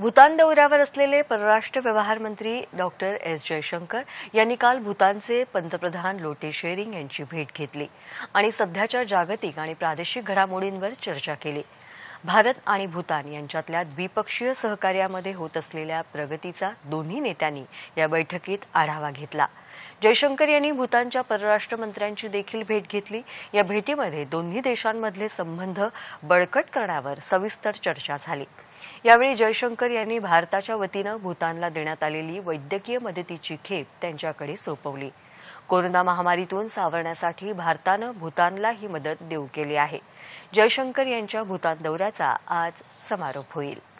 भूतान दौऱ्यावर असलेले परराष्ट्र व्यवहार मंत्री डॉक्टर एस जयशंकर यांनी काल भूतानचे पंतप्रधान लोटे शेरिंग यांची भेट घेतली आणि सध्याच्या जागतिक आणि प्रादेशिक घडामोडींवर चर्चा केली भारत आणि भूतान यांच्यातल्या द्विपक्षीय सहकार्यामध्ये होत असलेल्या प्रगतीचा दोन्ही नेत्यांनी या बैठकीत आढावा घेतला जयशंकर यांनी भूतानच्या परराष्ट्र मंत्र्यांची देखील भेट घेतली या भेटीमध्ये दोन्ही देशांमधले संबंध बळकट करण्यावर सविस्तर चर्चा झाली यावेळी जयशंकर यांनी भारताच्या वतीनं भूतानला देण्यात आलेली वैद्यकीय मदतीची खेप त्यांच्याकडे सोपवली कोरोना महामारीतून सावरण्यासाठी भारतानं भूतानला ही मदत देऊ केली आहे जयशंकर यांच्या भूतान दौऱ्याचा आज समारोप होईल